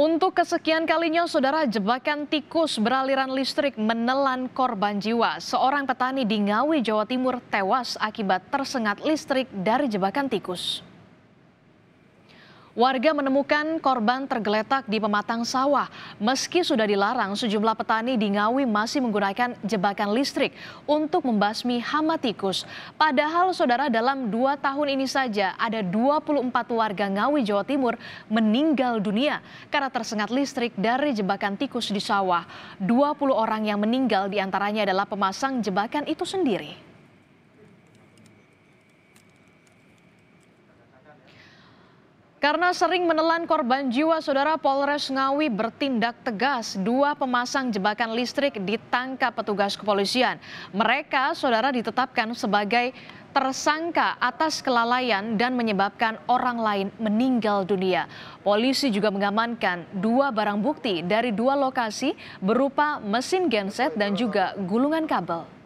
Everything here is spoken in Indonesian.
Untuk kesekian kalinya, saudara jebakan tikus beraliran listrik menelan korban jiwa. Seorang petani di Ngawi, Jawa Timur tewas akibat tersengat listrik dari jebakan tikus. Warga menemukan korban tergeletak di pematang sawah. Meski sudah dilarang, sejumlah petani di Ngawi masih menggunakan jebakan listrik untuk membasmi hama tikus. Padahal saudara dalam dua tahun ini saja ada 24 warga Ngawi, Jawa Timur meninggal dunia karena tersengat listrik dari jebakan tikus di sawah. 20 orang yang meninggal diantaranya adalah pemasang jebakan itu sendiri. Karena sering menelan korban jiwa, Saudara Polres Ngawi bertindak tegas. Dua pemasang jebakan listrik ditangkap petugas kepolisian. Mereka, Saudara, ditetapkan sebagai tersangka atas kelalaian dan menyebabkan orang lain meninggal dunia. Polisi juga mengamankan dua barang bukti dari dua lokasi berupa mesin genset dan juga gulungan kabel.